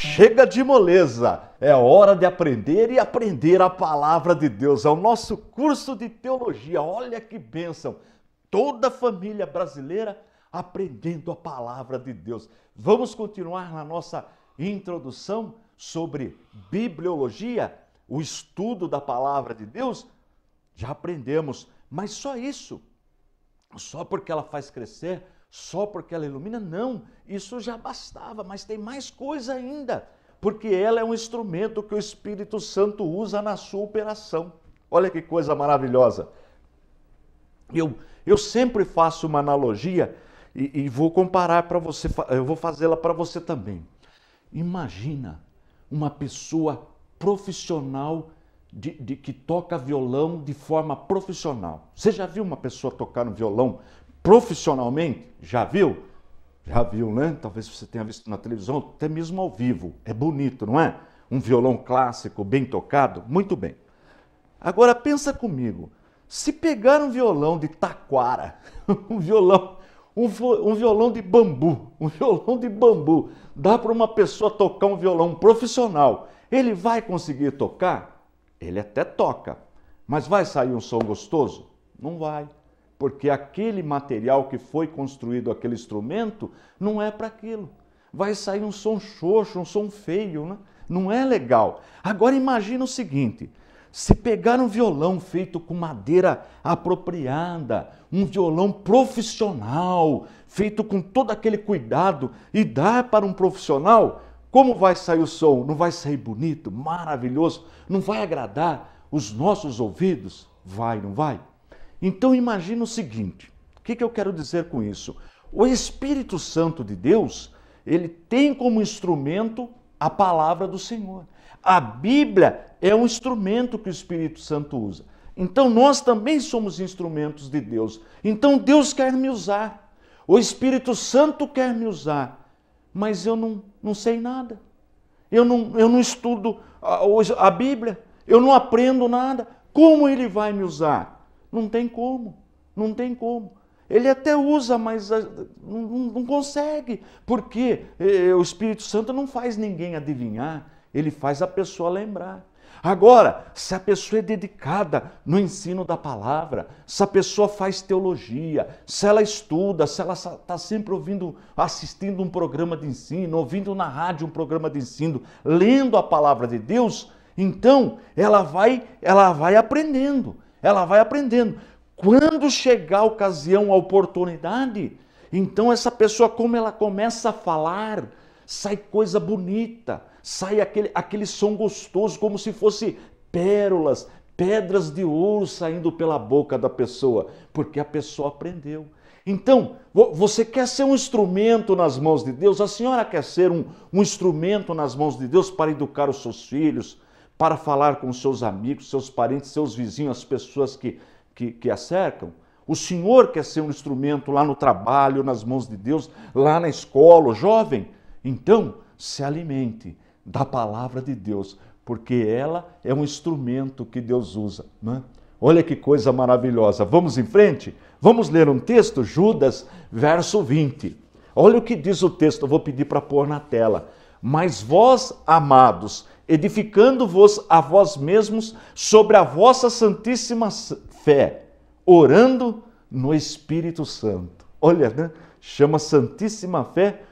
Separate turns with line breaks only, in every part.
Chega de moleza! É hora de aprender e aprender a palavra de Deus. É o nosso curso de teologia. Olha que bênção! Toda a família brasileira aprendendo a palavra de Deus. Vamos continuar na nossa introdução sobre bibliologia, o estudo da palavra de Deus. Já aprendemos, mas só isso. Só porque ela faz crescer só porque ela ilumina? Não, isso já bastava, mas tem mais coisa ainda, porque ela é um instrumento que o Espírito Santo usa na sua operação. Olha que coisa maravilhosa. Eu, eu sempre faço uma analogia e, e vou comparar para você, eu vou fazê-la para você também. Imagina uma pessoa profissional de, de, que toca violão de forma profissional. Você já viu uma pessoa tocar no violão Profissionalmente, já viu? Já viu, né? Talvez você tenha visto na televisão, até mesmo ao vivo. É bonito, não é? Um violão clássico, bem tocado, muito bem. Agora pensa comigo, se pegar um violão de taquara, um violão, um, um violão de bambu, um violão de bambu, dá para uma pessoa tocar um violão profissional, ele vai conseguir tocar? Ele até toca, mas vai sair um som gostoso? Não vai porque aquele material que foi construído, aquele instrumento, não é para aquilo. Vai sair um som xoxo, um som feio, né? não é legal. Agora imagina o seguinte: se pegar um violão feito com madeira apropriada, um violão profissional, feito com todo aquele cuidado, e dar para um profissional, como vai sair o som? Não vai sair bonito, maravilhoso? Não vai agradar os nossos ouvidos? Vai, não vai? Então imagina o seguinte: o que, que eu quero dizer com isso? O Espírito Santo de Deus, ele tem como instrumento a palavra do Senhor. A Bíblia é um instrumento que o Espírito Santo usa. Então nós também somos instrumentos de Deus. Então Deus quer me usar. O Espírito Santo quer me usar. Mas eu não, não sei nada. Eu não, eu não estudo a, a Bíblia. Eu não aprendo nada. Como ele vai me usar? Não tem como. Não tem como. Ele até usa, mas eh, não, consegue, porque eh, o Espírito Santo não faz ninguém adivinhar, ele faz a pessoa lembrar. Agora, se a pessoa é dedicada no ensino da palavra, se a pessoa faz teologia, se ela estuda, se ela está sempre ouvindo, assistindo um programa de ensino, ouvindo na rádio um programa de ensino, lendo a palavra de Deus, então ela vai, ela vai aprendendo ela vai aprendendo. Quando chegar a ocasião, a oportunidade, então essa pessoa, como ela começa a falar, sai coisa bonita, sai aquele, aquele som gostoso, como se fosse pérolas, pedras de ouro saindo pela boca da pessoa, porque a pessoa aprendeu. Então, você quer ser um instrumento nas mãos de Deus? A senhora quer ser um, um instrumento nas mãos de Deus para educar os seus filhos, para falar com seus amigos, seus parentes, seus vizinhos, as pessoas que, que, que a cercam. O Senhor quer ser um instrumento lá no trabalho, nas mãos de Deus, lá na escola, o jovem. Então, se alimente da palavra de Deus, porque ela é um instrumento que Deus usa. Né? Olha que coisa maravilhosa. Vamos em frente? Vamos ler um texto, Judas, verso 20. Olha o que diz o texto, eu vou pedir para pôr na tela. Mas vós, amados, edificando-vos a vós mesmos sobre a vossa santíssima fé, orando no Espírito Santo. Olha, né? chama Santíssima Fé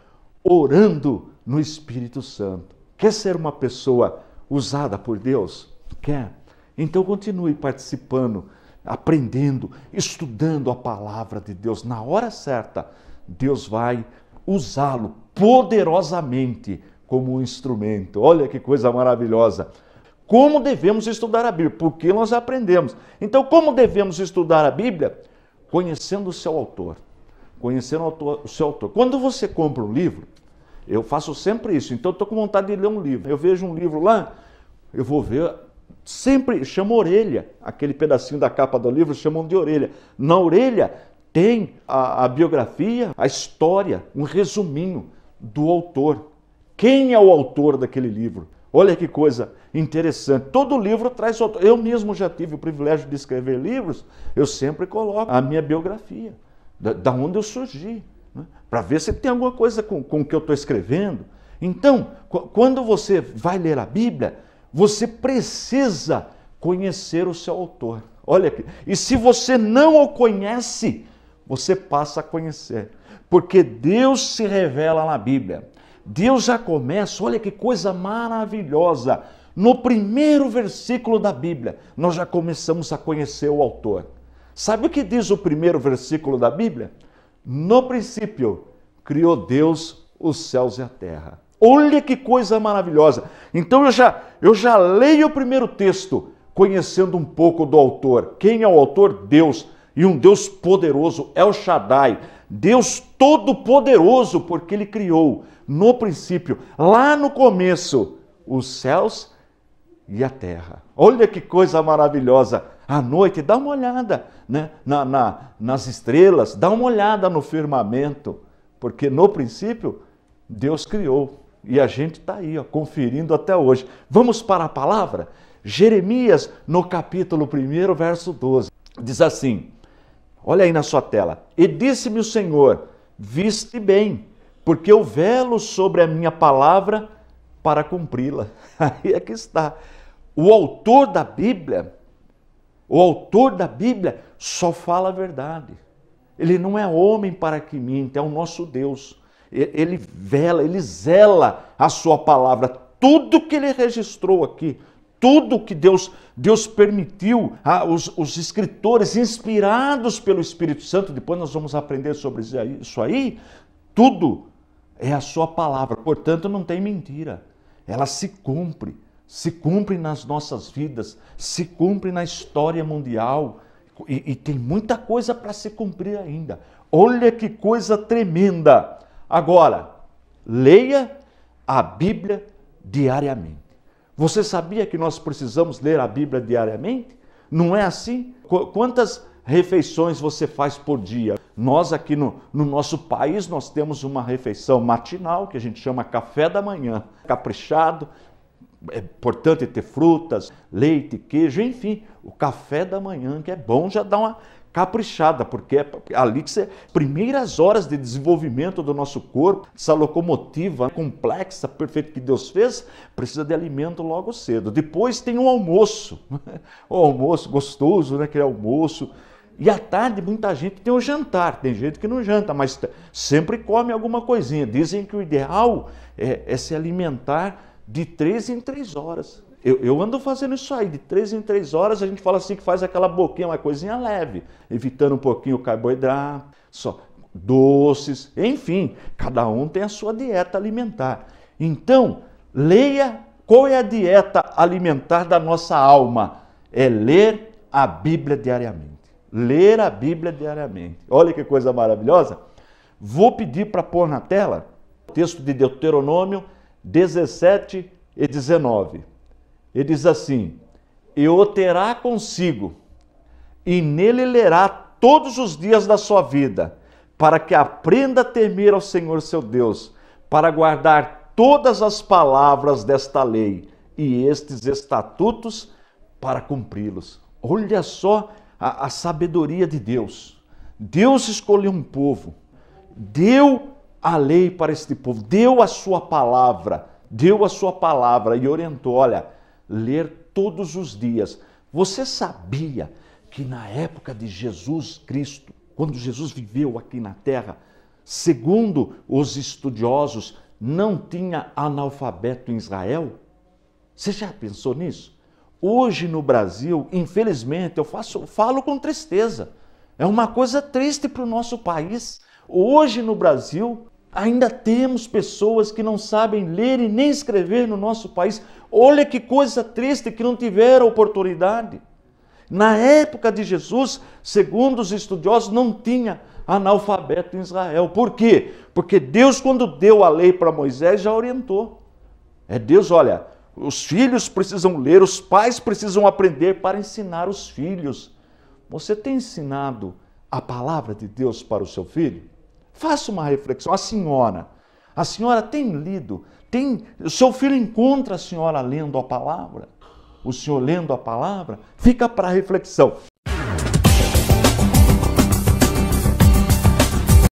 orando no Espírito Santo. Quer ser uma pessoa usada por Deus? Quer? Então continue participando, aprendendo, estudando a palavra de Deus. Na hora certa, Deus vai usá-lo poderosamente como um instrumento. Olha que coisa maravilhosa! Como devemos estudar a Bíblia? Porque nós aprendemos. Então, como devemos estudar a Bíblia? Conhecendo o seu autor. Conhecendo o seu autor. Quando você compra um livro, eu faço sempre isso. Então, estou com vontade de ler um livro. Eu vejo um livro lá, eu vou ver sempre chama orelha, aquele pedacinho da capa do livro chamam de orelha. Na orelha tem a, a biografia, a história, um resuminho do autor. Quem é o autor daquele livro? Olha que coisa interessante. Todo livro traz autor. Eu mesmo já tive o privilégio de escrever livros, eu sempre coloco a minha biografia, da, da onde eu surgi, né? para ver se tem alguma coisa com, com o que eu estou escrevendo. Então, quando você vai ler a Bíblia, você precisa conhecer o seu autor. Olha aqui. E se você não o conhece, você passa a conhecer. Porque Deus se revela na Bíblia. Deus já começa, olha que coisa maravilhosa. No primeiro versículo da Bíblia, nós já começamos a conhecer o autor. Sabe o que diz o primeiro versículo da Bíblia? No princípio, criou Deus os céus e a terra. Olha que coisa maravilhosa. Então eu já, eu já leio o primeiro texto, conhecendo um pouco do autor. Quem é o autor? Deus. E um Deus poderoso, é o Shaddai Deus Todo-Poderoso, porque Ele criou no princípio, lá no começo, os céus e a terra. Olha que coisa maravilhosa! À noite, dá uma olhada né? na, na, nas estrelas, dá uma olhada no firmamento, porque no princípio, Deus criou. E a gente está aí, ó, conferindo até hoje. Vamos para a palavra? Jeremias, no capítulo 1, verso 12, diz assim Olha aí na sua tela. E disse-me o Senhor: Viste bem, porque eu velo sobre a minha palavra para cumpri-la. Aí é que está. O autor da Bíblia, o autor da Bíblia só fala a verdade. Ele não é homem para que minta, é o nosso Deus. Ele vela, ele zela a sua palavra. Tudo que ele registrou aqui tudo que Deus, Deus permitiu, ah, os, os, escritores inspirados pelo Espírito Santo, depois nós vamos aprender sobre isso aí, tudo é a sua palavra, portanto não tem mentira, ela se cumpre, se cumpre nas nossas vidas, se cumpre na história mundial e, e tem muita coisa para se cumprir ainda. Olha que coisa tremenda! Agora, leia a Bíblia diariamente. Você sabia que nós precisamos ler a Bíblia diariamente? Não é assim? Qu quantas refeições você faz por dia? Nós aqui no, no, nosso país, nós temos uma refeição matinal, que a gente chama café da manhã, caprichado, é importante ter frutas, leite, queijo, enfim, o café da manhã que é bom já dá uma caprichada, porque é ali que você, primeiras horas de desenvolvimento do nosso corpo, essa locomotiva complexa, perfeita que Deus fez, precisa de alimento logo cedo. Depois tem o almoço, o almoço gostoso, né, que é almoço. E à tarde muita gente tem o jantar, tem gente que não janta, mas sempre come alguma coisinha. Dizem que o ideal é, é se alimentar de três em três horas. Eu, eu, ando fazendo isso aí, de três em três horas a gente fala assim que faz aquela boquinha, uma coisinha leve, evitando um pouquinho o carboidrato, só doces, enfim, cada um tem a sua dieta alimentar. Então, leia qual é a dieta alimentar da nossa alma. É ler a Bíblia diariamente. Ler a Bíblia diariamente. Olha que coisa maravilhosa. Vou pedir para pôr na tela o texto de Deuteronômio 17 e 19. Ele diz assim: E o terá consigo, e nele lerá todos os dias da sua vida, para que aprenda a temer ao Senhor seu Deus, para guardar todas as palavras desta lei e estes estatutos para cumpri-los. Olha só a, a, sabedoria de Deus. Deus escolheu um povo, deu a lei para este povo, deu a sua palavra, deu a sua palavra e orientou: olha, ler todos os dias. Você sabia que na época de Jesus Cristo, quando Jesus viveu aqui na terra, segundo os estudiosos, não tinha analfabeto em Israel? Você já pensou nisso? Hoje no Brasil, infelizmente, eu faço, falo com tristeza. É uma coisa triste para o nosso país. Hoje no Brasil, Ainda temos pessoas que não sabem ler e nem escrever no nosso país. Olha que coisa triste que não tiveram oportunidade. Na época de Jesus, segundo os estudiosos, não tinha analfabeto em Israel. Por quê? Porque Deus, quando deu a lei para Moisés, já orientou. É Deus, olha, os filhos precisam ler, os pais precisam aprender para ensinar os filhos. Você tem ensinado a palavra de Deus para o seu filho? Faça uma reflexão. A senhora, a senhora tem lido, tem. O seu filho encontra a senhora lendo a palavra, o senhor lendo a palavra, fica para reflexão.